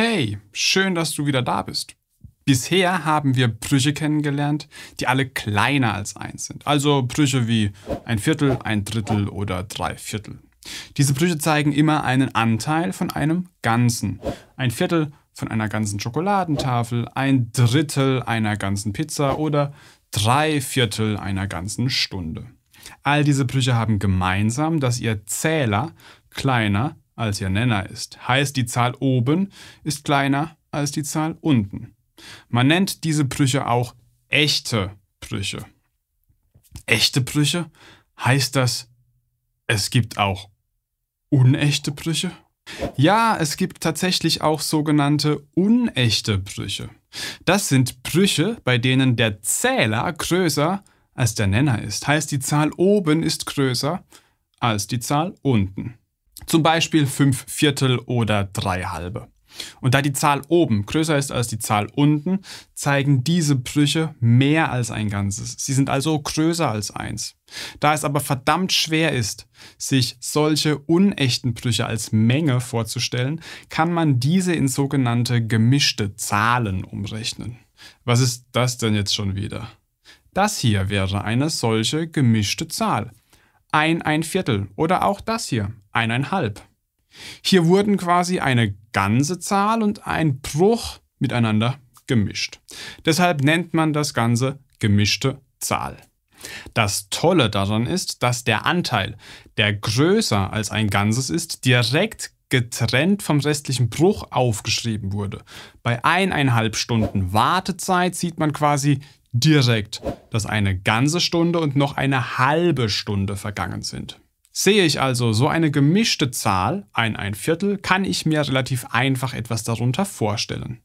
Hey, schön, dass du wieder da bist. Bisher haben wir Brüche kennengelernt, die alle kleiner als eins sind. Also Brüche wie ein Viertel, ein Drittel oder drei Viertel. Diese Brüche zeigen immer einen Anteil von einem Ganzen. Ein Viertel von einer ganzen Schokoladentafel, ein Drittel einer ganzen Pizza oder drei Viertel einer ganzen Stunde. All diese Brüche haben gemeinsam, dass ihr Zähler kleiner als ihr Nenner ist. Heißt, die Zahl oben ist kleiner als die Zahl unten. Man nennt diese Brüche auch echte Brüche. Echte Brüche heißt das, es gibt auch unechte Brüche? Ja, es gibt tatsächlich auch sogenannte unechte Brüche. Das sind Brüche, bei denen der Zähler größer als der Nenner ist. Heißt, die Zahl oben ist größer als die Zahl unten. Zum Beispiel 5 Viertel oder 3 halbe. Und da die Zahl oben größer ist als die Zahl unten, zeigen diese Brüche mehr als ein Ganzes. Sie sind also größer als eins. Da es aber verdammt schwer ist, sich solche unechten Brüche als Menge vorzustellen, kann man diese in sogenannte gemischte Zahlen umrechnen. Was ist das denn jetzt schon wieder? Das hier wäre eine solche gemischte Zahl. Ein ein Viertel oder auch das hier, eineinhalb. Hier wurden quasi eine ganze Zahl und ein Bruch miteinander gemischt. Deshalb nennt man das Ganze gemischte Zahl. Das Tolle daran ist, dass der Anteil, der größer als ein Ganzes ist, direkt getrennt vom restlichen Bruch aufgeschrieben wurde. Bei eineinhalb Stunden Wartezeit sieht man quasi direkt, dass eine ganze Stunde und noch eine halbe Stunde vergangen sind. Sehe ich also so eine gemischte Zahl, ein ein Viertel, kann ich mir relativ einfach etwas darunter vorstellen.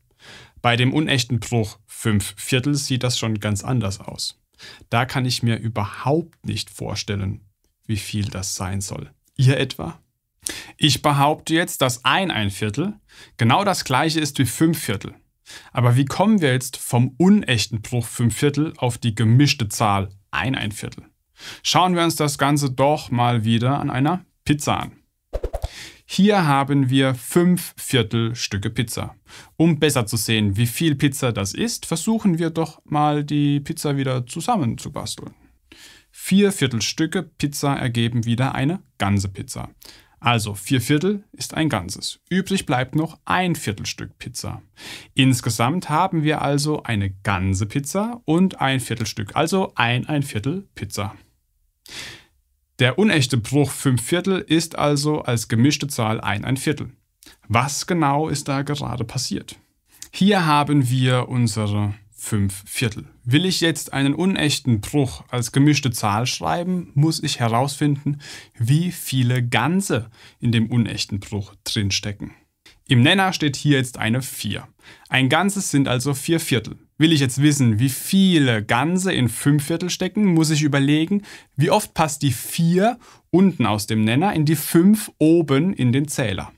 Bei dem unechten Bruch 5 Viertel sieht das schon ganz anders aus. Da kann ich mir überhaupt nicht vorstellen, wie viel das sein soll. Ihr etwa? Ich behaupte jetzt, dass ein ein Viertel genau das gleiche ist wie 5 Viertel. Aber wie kommen wir jetzt vom unechten Bruch 5 Viertel auf die gemischte Zahl ein ein Viertel? Schauen wir uns das Ganze doch mal wieder an einer Pizza an. Hier haben wir 5 Viertel Stücke Pizza. Um besser zu sehen, wie viel Pizza das ist, versuchen wir doch mal die Pizza wieder zusammenzubasteln. zu basteln. 4 Viertel Stücke Pizza ergeben wieder eine ganze Pizza. Also 4 Viertel ist ein ganzes. Übrig bleibt noch ein Viertelstück Pizza. Insgesamt haben wir also eine ganze Pizza und ein Viertelstück, also ein ein Viertel Pizza. Der unechte Bruch 5 Viertel ist also als gemischte Zahl 1 ein Viertel. Was genau ist da gerade passiert? Hier haben wir unsere 5 Viertel. Will ich jetzt einen unechten Bruch als gemischte Zahl schreiben, muss ich herausfinden, wie viele Ganze in dem unechten Bruch drinstecken. Im Nenner steht hier jetzt eine 4. Ein Ganzes sind also 4 Viertel. Will ich jetzt wissen, wie viele Ganze in 5 Viertel stecken, muss ich überlegen, wie oft passt die 4 unten aus dem Nenner in die 5 oben in den Zähler.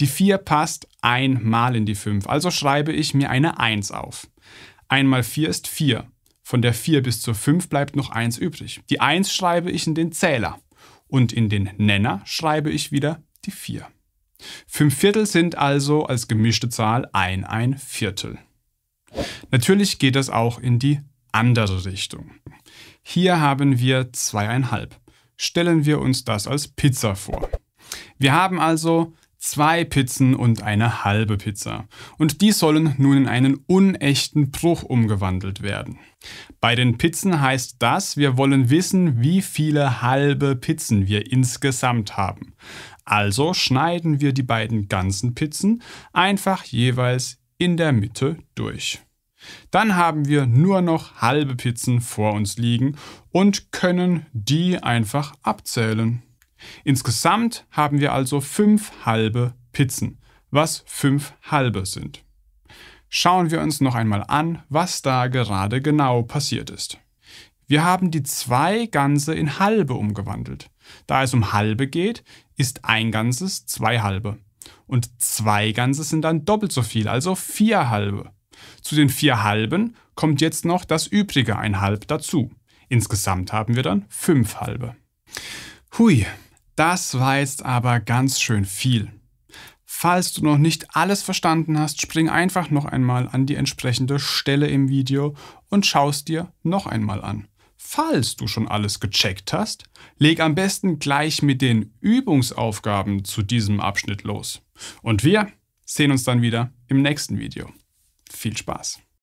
Die 4 passt einmal in die 5, also schreibe ich mir eine 1 auf. Einmal 4 ist 4. Von der 4 bis zur 5 bleibt noch 1 übrig. Die 1 schreibe ich in den Zähler und in den Nenner schreibe ich wieder die 4. Fünf Viertel sind also als gemischte Zahl ein ein Viertel. Natürlich geht das auch in die andere Richtung. Hier haben wir zweieinhalb. Stellen wir uns das als Pizza vor. Wir haben also zwei Pizzen und eine halbe Pizza. Und die sollen nun in einen unechten Bruch umgewandelt werden. Bei den Pizzen heißt das, wir wollen wissen, wie viele halbe Pizzen wir insgesamt haben. Also schneiden wir die beiden ganzen Pizzen einfach jeweils in der Mitte durch. Dann haben wir nur noch halbe Pizzen vor uns liegen und können die einfach abzählen. Insgesamt haben wir also fünf halbe Pizzen, was fünf halbe sind. Schauen wir uns noch einmal an, was da gerade genau passiert ist. Wir haben die zwei Ganze in halbe umgewandelt. Da es um halbe geht, ist ein Ganzes zwei halbe. Und zwei Ganze sind dann doppelt so viel, also vier halbe. Zu den vier halben kommt jetzt noch das übrige ein halb dazu. Insgesamt haben wir dann fünf halbe. Hui, das war jetzt aber ganz schön viel. Falls du noch nicht alles verstanden hast, spring einfach noch einmal an die entsprechende Stelle im Video und schaust dir noch einmal an. Falls du schon alles gecheckt hast, leg am besten gleich mit den Übungsaufgaben zu diesem Abschnitt los. Und wir sehen uns dann wieder im nächsten Video. Viel Spaß!